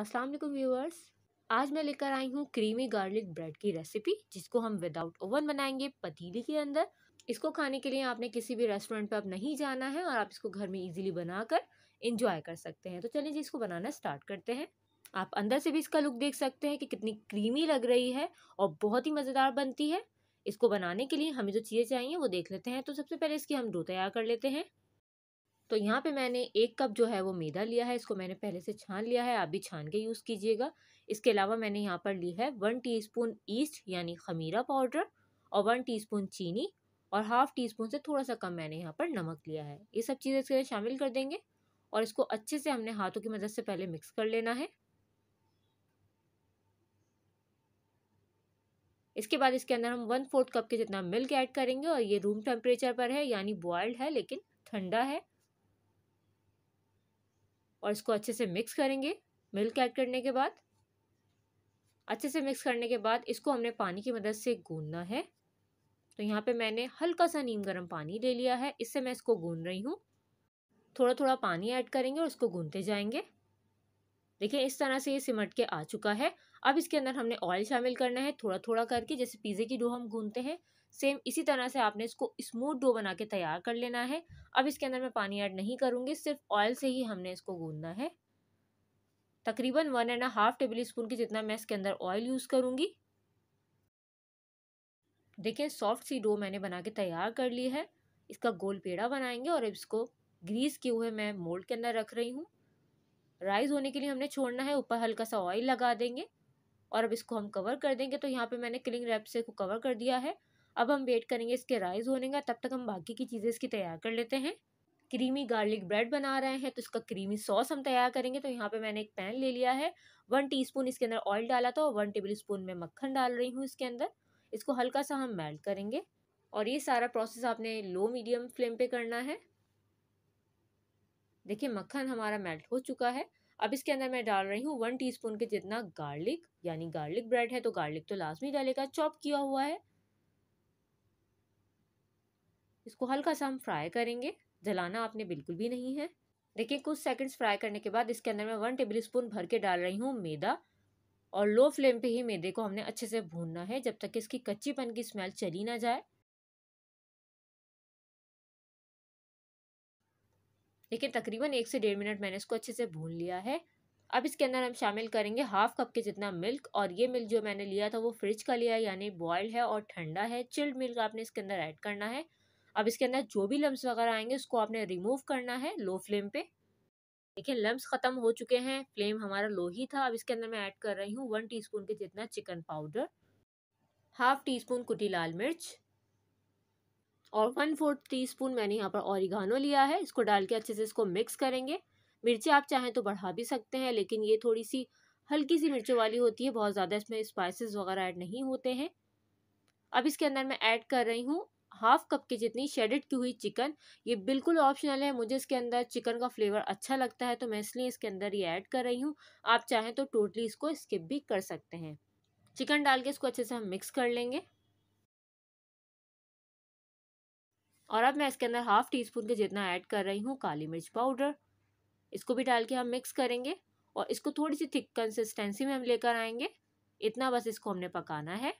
अस्सलाम वालेकुम व्यूअर्स आज मैं लेकर आई हूँ क्रीमी गार्लिक ब्रेड की रेसिपी जिसको हम विदाउट ओवन बनाएंगे पतीली के अंदर इसको खाने के लिए आपने किसी भी रेस्टोरेंट पर अब नहीं जाना है और आप इसको घर में इजीली बनाकर इंजॉय कर सकते हैं तो चलिए जी इसको बनाना स्टार्ट करते हैं आप अंदर से भी इसका लुक देख सकते हैं कि कितनी क्रीमी लग रही है और बहुत ही मज़ेदार बनती है इसको बनाने के लिए हमें जो चीज़ें चाहिए वो देख लेते हैं तो सबसे पहले इसकी हम डो तैयार कर लेते हैं तो यहाँ पे मैंने एक कप जो है वो मैदा लिया है इसको मैंने पहले से छान लिया है आप भी छान के यूज़ कीजिएगा इसके अलावा मैंने यहाँ पर ली है वन टीस्पून ईस्ट यानी खमीरा पाउडर और वन टीस्पून चीनी और हाफ़ टी स्पून से थोड़ा सा कम मैंने यहाँ पर नमक लिया है ये सब चीज़ें इसके लिए शामिल कर देंगे और इसको अच्छे से हमने हाथों की मदद से पहले मिक्स कर लेना है इसके बाद इसके अंदर हम वन फोर्थ कप के जितना मिल्क ऐड करेंगे और ये रूम टेम्परेचर पर है यानी बॉयल्ड है लेकिन ठंडा है और इसको अच्छे से मिक्स करेंगे मिल्क ऐड करने के बाद अच्छे से मिक्स करने के बाद इसको हमने पानी की मदद से गूंदना है तो यहाँ पे मैंने हल्का सा नीम गर्म पानी ले लिया है इससे मैं इसको गूंद रही हूँ थोड़ा थोड़ा पानी ऐड करेंगे और इसको गूंदते जाएंगे देखिए इस तरह से ये सिमट के आ चुका है अब इसके अंदर हमने ऑयल शामिल करना है थोड़ा थोड़ा करके जैसे पिज़्ज़े की डो हम गूंदते हैं सेम इसी तरह से आपने इसको स्मूथ डो बना के तैयार कर लेना है अब इसके अंदर मैं पानी ऐड नहीं करूँगी सिर्फ ऑयल से ही हमने इसको गूंदना है तकरीबन one and half tablespoon की जितना मैं इसके अंदर ऑयल यूज़ करूँगी देखिए सॉफ्ट सी डो मैंने बना के तैयार कर ली है इसका गोल पेड़ा बनाएंगे और इसको ग्रीस किए हुए मैं मोल्ड के अंदर रख रही हूँ राइस होने के लिए हमने छोड़ना है ऊपर हल्का सा ऑयल लगा देंगे और अब इसको हम कवर कर देंगे तो यहाँ पे मैंने क्लिंग रैप से इसको कवर कर दिया है अब हम वेट करेंगे इसके राइस होने का तब तक हम बाकी की चीज़ें इसकी तैयार कर लेते हैं क्रीमी गार्लिक ब्रेड बना रहे हैं तो इसका क्रीमी सॉस हम तैयार करेंगे तो यहाँ पे मैंने एक पैन ले लिया है वन टीस्पून इसके अंदर ऑयल डाला था और वन टेबल स्पून मैं मक्खन डाल रही हूँ इसके अंदर इसको हल्का सा हम मेल्ट करेंगे और ये सारा प्रोसेस आपने लो मीडियम फ्लेम पे करना है देखिए मक्खन हमारा मेल्ट हो चुका है अब इसके अंदर मैं डाल रही हूँ वन टी के जितना गार्लिक यानी गार्लिक ब्रेड है तो गार्लिक तो लाजमी डालेगा चॉप किया हुआ है इसको हल्का सा हम फ्राई करेंगे जलाना आपने बिल्कुल भी नहीं है देखिए कुछ सेकंड्स फ्राई करने के बाद इसके अंदर मैं वन टेबल स्पून भर के डाल रही हूँ मैदा और लो फ्लेम पे ही मैदे को हमने अच्छे से भूनना है जब तक इसकी इसकी कच्चीपन की स्मेल चली ना जाए देखिए तकरीबन एक से डेढ़ मिनट मैंने इसको अच्छे से भून लिया है अब इसके अंदर हम शामिल करेंगे हाफ कप के जितना मिल्क और ये मिल्क जो मैंने लिया था वो फ्रिज का लिया यानी बॉयल्ड है और ठंडा है चिल्ड मिल्क आपने इसके अंदर ऐड करना है अब इसके अंदर जो भी लम्ब वगैरह आएंगे उसको आपने रिमूव करना है लो फ्लेम पे देखिए लम्ब ख़त्म हो चुके हैं फ्लेम हमारा लो ही था अब इसके अंदर मैं ऐड कर रही हूँ वन टी के जितना chicken powder half teaspoon कुटी लाल मिर्च और वन फोर्थ टी स्पून मैंने यहाँ पर औरिगानो लिया है इसको डाल के अच्छे से इसको मिक्स करेंगे मिर्ची आप चाहें तो बढ़ा भी सकते हैं लेकिन ये थोड़ी सी हल्की सी मिर्ची वाली होती है बहुत ज़्यादा इसमें स्पाइसेस वगैरह ऐड नहीं होते हैं अब इसके अंदर मैं ऐड कर रही हूँ हाफ कप के जितनी शेडेड की हुई चिकन ये बिल्कुल ऑप्शनल है मुझे इसके अंदर चिकन का फ्लेवर अच्छा लगता है तो मैं इसलिए इसके अंदर ये ऐड कर रही हूँ आप चाहें तो टोटली इसको स्किप भी कर सकते हैं चिकन डाल के इसको अच्छे से हम मिक्स कर लेंगे और अब मैं इसके अंदर हाफ टी स्पून के जितना ऐड कर रही हूँ काली मिर्च पाउडर इसको भी डाल के हम मिक्स करेंगे और इसको थोड़ी सी थिक कंसिस्टेंसी में हम लेकर आएंगे इतना बस इसको हमने पकाना है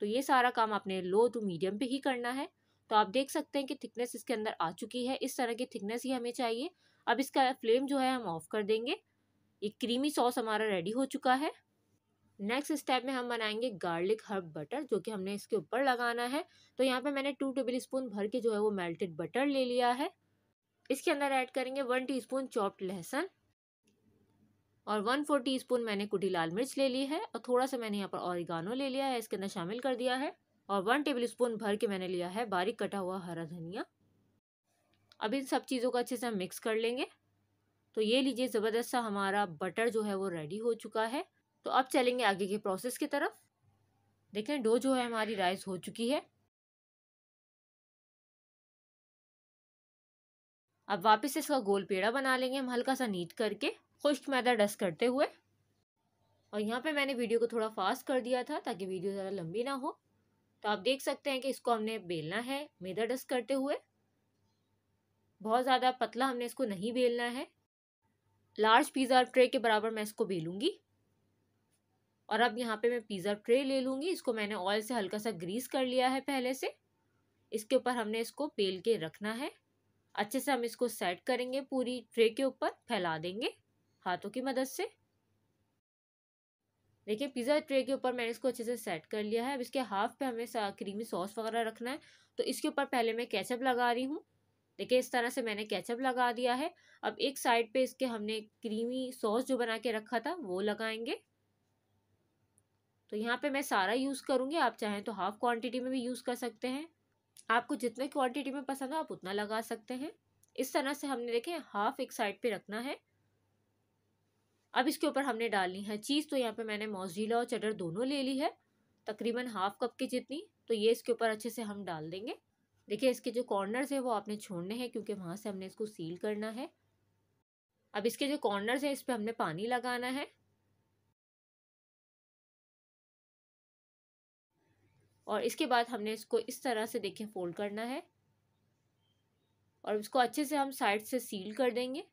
तो ये सारा काम आपने लो टू मीडियम पे ही करना है तो आप देख सकते हैं कि थिकनेस इसके अंदर आ चुकी है इस तरह की थिकनेस ही हमें चाहिए अब इसका फ्लेम जो है हम ऑफ कर देंगे ये क्रीमी सॉस हमारा रेडी हो चुका है नेक्स्ट स्टेप में हम बनाएंगे गार्लिक हर्ब बटर जो कि हमने इसके ऊपर लगाना है तो यहाँ पे मैंने टू टेबल स्पून भर के जो है वो मेल्टेड बटर ले लिया है इसके अंदर ऐड करेंगे वन टीस्पून चॉप्ड लहसुन और वन फोर टी स्पून मैंने कुटी लाल मिर्च ले ली है और थोड़ा सा मैंने यहाँ पर औरिगानो ले लिया है इसके अंदर शामिल कर दिया है और वन टेबल स्पून भर के मैंने लिया है बारीक कटा हुआ हरा धनिया अब इन सब चीज़ों को अच्छे से हम मिक्स कर लेंगे तो ये लीजिए ज़बरदस्त सा हमारा बटर जो है वो रेडी हो चुका है तो अब चलेंगे आगे के प्रोसेस की तरफ देखें डो जो है हमारी राइस हो चुकी है अब वापस इसका गोल पेड़ा बना लेंगे हम हल्का सा नीट करके खुश्क मैदा डस्ट करते हुए और यहाँ पे मैंने वीडियो को थोड़ा फास्ट कर दिया था ताकि वीडियो ज़्यादा लंबी ना हो तो आप देख सकते हैं कि इसको हमने बेलना है मैदा डस्ट करते हुए बहुत ज़्यादा पतला हमने इसको नहीं बेलना है लार्ज पिज़्ज़ा ट्रे के बराबर मैं इसको बेलूँगी और अब यहाँ पे मैं पिज़्ज़ा ट्रे ले लूँगी इसको मैंने ऑयल से हल्का सा ग्रीस कर लिया है पहले से इसके ऊपर हमने इसको बेल के रखना है अच्छे से हम इसको सेट करेंगे पूरी ट्रे के ऊपर फैला देंगे हाथों की मदद से देखिए पिज़्ज़ा ट्रे के ऊपर मैंने इसको अच्छे से सेट कर लिया है अब इसके हाफ पे हमें क्रीमी सॉस वगैरह रखना है तो इसके ऊपर पहले मैं कैचअप लगा रही हूँ देखिए इस तरह से मैंने कैचअप लगा दिया है अब एक साइड पे इसके हमने क्रीमी सॉस जो बना के रखा था वो लगाएंगे तो यहाँ पे मैं सारा यूज़ करूँगी आप चाहें तो हाफ़ क्वान्टिटी में भी यूज़ कर सकते हैं आपको जितने क्वान्टिटी में पसंद हो आप उतना लगा सकते हैं इस तरह से हमने देखें हाफ़ एक साइड पर रखना है अब इसके ऊपर हमने डालनी है चीज़ तो यहाँ पे मैंने मोजीला और चटर दोनों ले ली है तकरीबन हाफ कप की जितनी तो ये इसके ऊपर अच्छे से हम डाल देंगे देखिए इसके जो कॉर्नर्स हैं वो आपने छोड़ने हैं क्योंकि वहाँ से हमने इसको सील करना है अब इसके जो कॉर्नर्स हैं इस पर हमने पानी लगाना है और इसके बाद हमने इसको इस तरह से देखिए फोल्ड करना है और इसको अच्छे से हम साइड से सील कर देंगे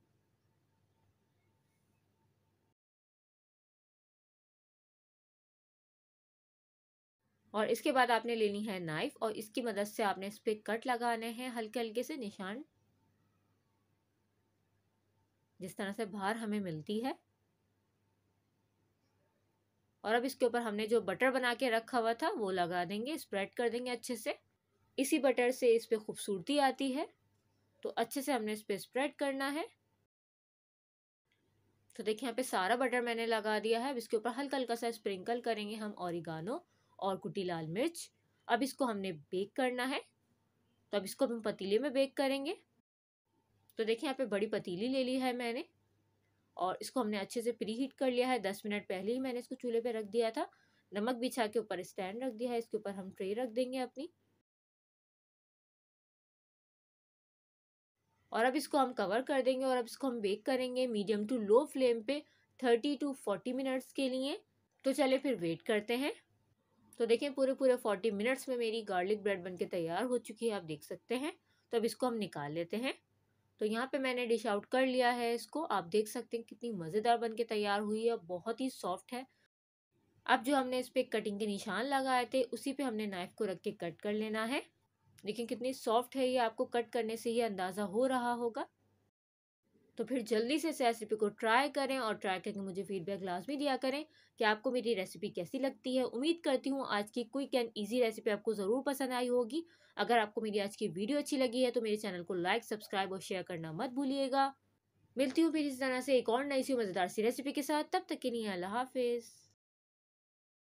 और इसके बाद आपने लेनी है नाइफ और इसकी मदद से आपने इस पर कट लगाने हैं हल्के हल्के से निशान जिस तरह से बाहर हमें मिलती है और अब इसके ऊपर हमने जो बटर बना के रखा हुआ था वो लगा देंगे स्प्रेड कर देंगे अच्छे से इसी बटर से इस पर खूबसूरती आती है तो अच्छे से हमने इस पर स्प्रेड करना है तो देखिए यहाँ पे सारा बटर मैंने लगा दिया है अब इसके ऊपर हल्का हल्का सा स्प्रिंकल करेंगे हम ओरिगानो और कुटी लाल मिर्च अब इसको हमने बेक करना है तो अब इसको हम पतीले में बेक करेंगे तो देखिए यहाँ पे बड़ी पतीली ले ली है मैंने और इसको हमने अच्छे से प्री हीट कर लिया है दस मिनट पहले ही मैंने इसको चूल्हे पे रख दिया था नमक बिछा के ऊपर स्टैंड रख दिया है इसके ऊपर हम ट्रे रख देंगे अपनी और अब इसको हम कवर कर देंगे और अब इसको हम बेक करेंगे मीडियम टू लो फ्लेम पे थर्टी टू फोर्टी मिनट्स के लिए तो चले फिर वेट करते हैं तो देखें पूरे पूरे फोर्टी मिनट्स में मेरी गार्लिक ब्रेड बनके तैयार हो चुकी है आप देख सकते हैं तो अब इसको हम निकाल लेते हैं तो यहाँ पे मैंने डिश आउट कर लिया है इसको आप देख सकते हैं कितनी मज़ेदार बन के तैयार हुई है बहुत ही सॉफ्ट है अब जो हमने इस पर कटिंग के निशान लगाए थे उसी पर हमने नाइफ़ को रख के कट कर लेना है देखिए कितनी सॉफ्ट है ये आपको कट करने से ही अंदाज़ा हो रहा होगा तो फिर जल्दी से इस रेसिपी को ट्राई करें और ट्राई करके मुझे फीडबैक लाजमी दिया करें कि आपको मेरी रेसिपी कैसी लगती है उम्मीद करती हूँ आज की क्विक एंड ईजी रेसिपी आपको ज़रूर पसंद आई होगी अगर आपको मेरी आज की वीडियो अच्छी लगी है तो मेरे चैनल को लाइक सब्सक्राइब और शेयर करना मत भूलिएगा मिलती हूँ फिर इस तरह से एक और नई सी मज़ेदार सी रेसिपी के साथ तब तक के लिए अल्लाह हाफिज़